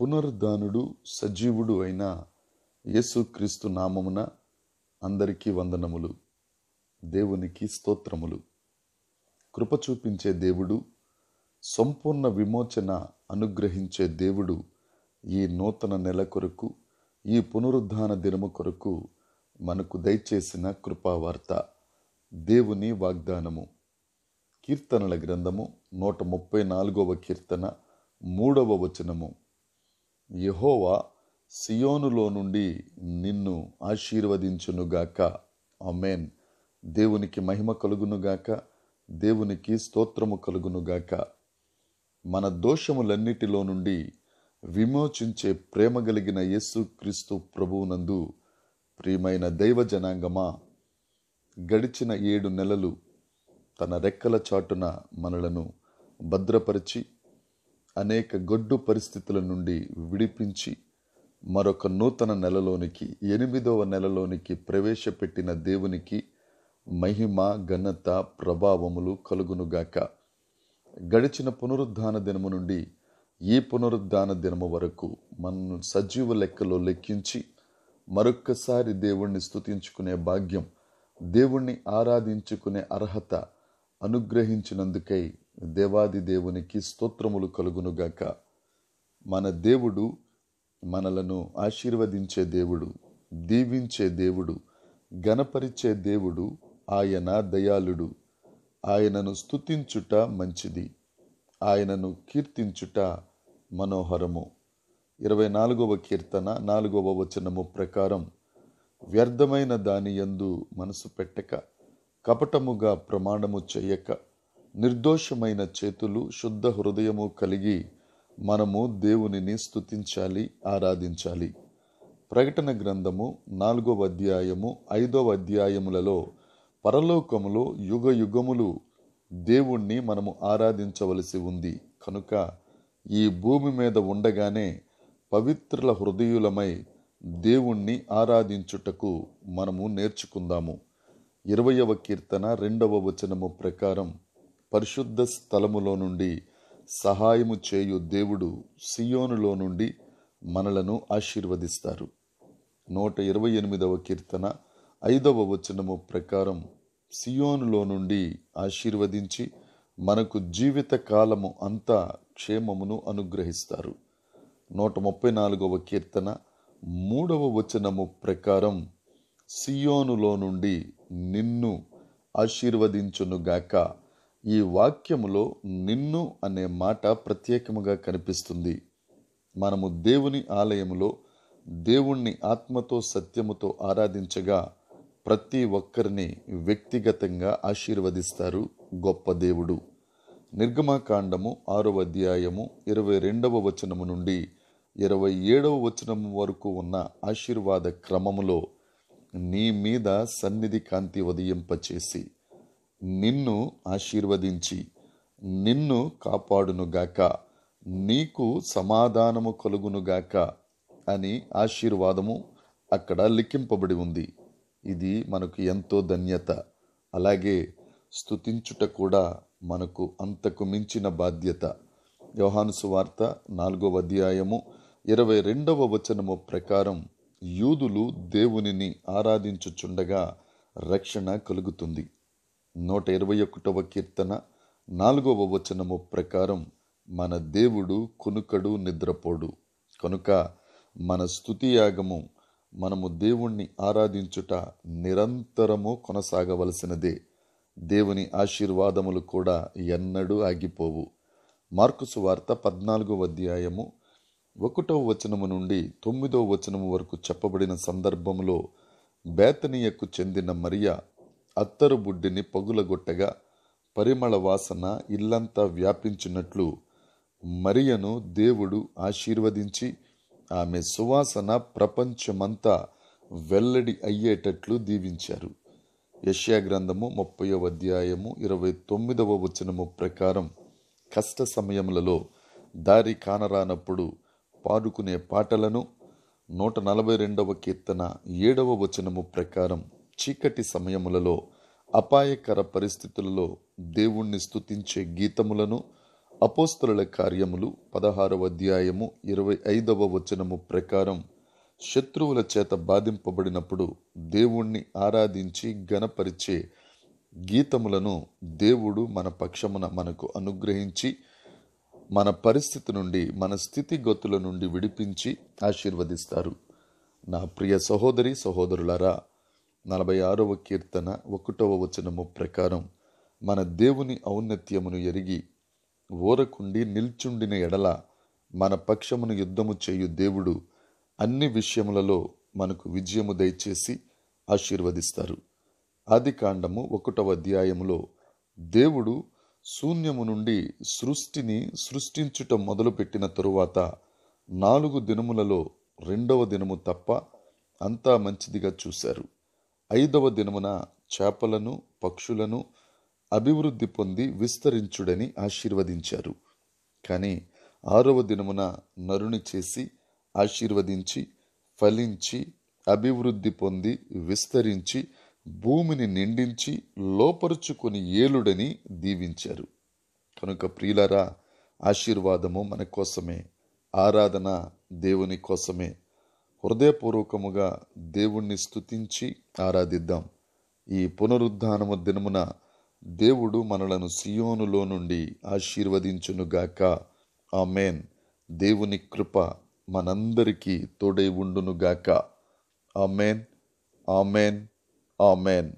పునరుద్ధానుడు సజీవుడు అయిన యేసుక్రీస్తు నామమున అందరికీ వందనములు దేవునికి స్తోత్రములు కృప చూపించే దేవుడు సంపూర్ణ విమోచన అనుగ్రహించే దేవుడు ఈ నూతన నెల కొరకు ఈ పునరుద్ధాన దినము కొరకు మనకు దయచేసిన కృపావార్త దేవుని వాగ్దానము కీర్తనల గ్రంథము నూట ముప్పై నాలుగవ కీర్తన మూడవ వచనము యహోవా సియోనులో నుండి నిన్ను ఆశీర్వదించునుగాక అమెన్ దేవునికి మహిమ కలుగునుగాక దేవునికి స్తోత్రము కలుగునుగాక మన దోషములన్నిటిలో నుండి విమోచించే ప్రేమ కలిగిన క్రీస్తు ప్రభువునందు ప్రియమైన దైవ జనాంగమా గడిచిన ఏడు నెలలు తన రెక్కల చాటున మనలను భద్రపరిచి అనేక గొడ్డు పరిస్థితుల నుండి విడిపించి మరొక నూతన నెలలోనికి ఎనిమిదవ నెలలోనికి ప్రవేశపెట్టిన దేవునికి మహిమ ఘనత ప్రభావములు కలుగునుగాక గడిచిన పునరుద్ధాన దినము నుండి ఈ పునరుద్ధాన దినము వరకు మనను సజీవ లెక్కలో లెక్కించి మరొక్కసారి దేవుణ్ణి స్థుతించుకునే భాగ్యం దేవుణ్ణి ఆరాధించుకునే అర్హత అనుగ్రహించినందుకై దేవాది దేవునికి స్తోత్రములు కలుగునుగాక మన దేవుడు మనలను ఆశీర్వదించే దేవుడు దీవించే దేవుడు గణపరిచే దేవుడు ఆయన దయాళుడు ఆయనను స్థుతించుట మంచిది ఆయనను కీర్తించుట మనోహరము ఇరవై నాలుగవ కీర్తన నాలుగవ వచనము ప్రకారం వ్యర్థమైన దాని యందు మనసు పెట్టక కపటముగా ప్రమాణము చేయక నిర్దోషమైన చేతులు శుద్ధ హృదయము కలిగి మనము దేవునిని స్థుతించాలి ఆరాధించాలి ప్రకటన గ్రంథము నాలుగవ అధ్యాయము ఐదవ అధ్యాయములలో పరలోకములో యుగ యుగములు దేవుణ్ణి మనము ఆరాధించవలసి ఉంది కనుక ఈ భూమి మీద ఉండగానే పవిత్రుల హృదయులమై దేవుణ్ణి ఆరాధించుటకు మనము నేర్చుకుందాము ఇరవయవ కీర్తన రెండవ వచనము ప్రకారం పరిశుద్ధ స్థలములో నుండి సహాయము చేయు దేవుడు సియోనులో నుండి మనలను ఆశీర్వదిస్తారు నూట ఇరవై ఎనిమిదవ కీర్తన ఐదవ వచనము ప్రకారం సియోనులో నుండి ఆశీర్వదించి మనకు జీవిత కాలము అంతా క్షేమమును అనుగ్రహిస్తారు నూట ముప్పై నాలుగవ కీర్తన మూడవ వచనము ప్రకారం సియోనులో నుండి నిన్ను ఆశీర్వదించునుగాక ఈ వాక్యములో నిన్ను అనే మాట ప్రత్యేకముగా కనిపిస్తుంది మనము దేవుని ఆలయములో దేవుణ్ణి ఆత్మతో సత్యముతో ఆరాధించగా ప్రతి ఒక్కరిని వ్యక్తిగతంగా ఆశీర్వదిస్తారు గొప్ప దేవుడు నిర్గమాకాండము ఆరవ అధ్యాయము ఇరవై రెండవ వచనము నుండి ఇరవై ఏడవ వచనము వరకు ఉన్న ఆశీర్వాద క్రమములో నీ మీద సన్నిధి కాంతి ఉదయింపచేసి నిన్ను ఆశీర్వదించి నిన్ను కాపాడునుగాక నీకు సమాధానము కలుగునుగాక అని ఆశీర్వాదము అక్కడ లిఖింపబడి ఉంది ఇది మనకు ఎంతో ధన్యత అలాగే స్థుతించుట కూడా మనకు అంతకు మించిన బాధ్యత యోహానుసు వార్త నాలుగవ అధ్యాయము ఇరవై రెండవ వచనము ప్రకారం యూదులు దేవునిని ఆరాధించుచుండగా రక్షణ కలుగుతుంది నూట ఇరవై ఒకటవ కీర్తన నాలుగవ వచనము ప్రకారం మన దేవుడు కొనుకడు నిద్రపోడు కనుక మన స్థుతి యాగము మనము దేవుణ్ణి ఆరాధించుట నిరంతరము కొనసాగవలసినదే దేవుని ఆశీర్వాదములు కూడా ఎన్నడూ ఆగిపోవు మార్కుసు వార్త పద్నాలుగవ అధ్యాయము ఒకటవ వచనము నుండి తొమ్మిదవ వచనము వరకు చెప్పబడిన సందర్భంలో బేతనీయకు చెందిన మరియా అత్తరు బుడ్డిని పగులగొట్టగా పరిమళ వాసన ఇల్లంతా వ్యాపించినట్లు మరియను దేవుడు ఆశీర్వదించి ఆమె సువాసన ప్రపంచమంతా వెల్లడి అయ్యేటట్లు దీవించారు గ్రంథము ముప్పయో అధ్యాయము ఇరవై తొమ్మిదవ వచనము ప్రకారం కష్ట సమయములలో దారి కానరానప్పుడు పాడుకునే పాటలను నూట నలభై రెండవ కీర్తన ఏడవ వచనము ప్రకారం చీకటి సమయములలో అపాయకర పరిస్థితులలో దేవుణ్ణి స్థుతించే గీతములను అపోస్తుల కార్యములు పదహారవ అధ్యాయము ఇరవై ఐదవ వచనము ప్రకారం శత్రువుల చేత బాధింపబడినప్పుడు దేవుణ్ణి ఆరాధించి గణపరిచే గీతములను దేవుడు మన పక్షమున మనకు అనుగ్రహించి మన పరిస్థితి నుండి మన స్థితిగతుల నుండి విడిపించి ఆశీర్వదిస్తారు నా ప్రియ సహోదరి సహోదరులరా నలభై ఆరవ కీర్తన ఒకటవ వచనము ప్రకారం మన దేవుని ఔన్నత్యమును ఎరిగి ఓరకుండి నిల్చుండిన ఎడల మన పక్షమును యుద్ధము చేయు దేవుడు అన్ని విషయములలో మనకు విజయము దయచేసి ఆశీర్వదిస్తారు ఆది కాండము ఒకటవ అధ్యాయములో దేవుడు శూన్యము నుండి సృష్టిని సృష్టించుట మొదలుపెట్టిన తరువాత నాలుగు దినములలో రెండవ దినము తప్ప అంతా మంచిదిగా చూశారు ఐదవ దినమున చేపలను పక్షులను అభివృద్ధి పొంది విస్తరించుడని ఆశీర్వదించారు కానీ ఆరవ దినమున నరుని చేసి ఆశీర్వదించి ఫలించి అభివృద్ధి పొంది విస్తరించి భూమిని నిండించి లోపరుచుకొని ఏలుడని దీవించారు కనుక ప్రియులరా ఆశీర్వాదము మన కోసమే ఆరాధన దేవుని కోసమే హృదయపూర్వకముగా దేవుణ్ణి స్థుతించి ఆరాధిద్దాం ఈ పునరుద్ధానము దినమున దేవుడు మనలను సియోనులో నుండి ఆశీర్వదించునుగాక ఆమెన్ దేవుని కృప మనందరికీ తోడై ఉండునుగాక మేన్ ఆమెన్ ఆమెన్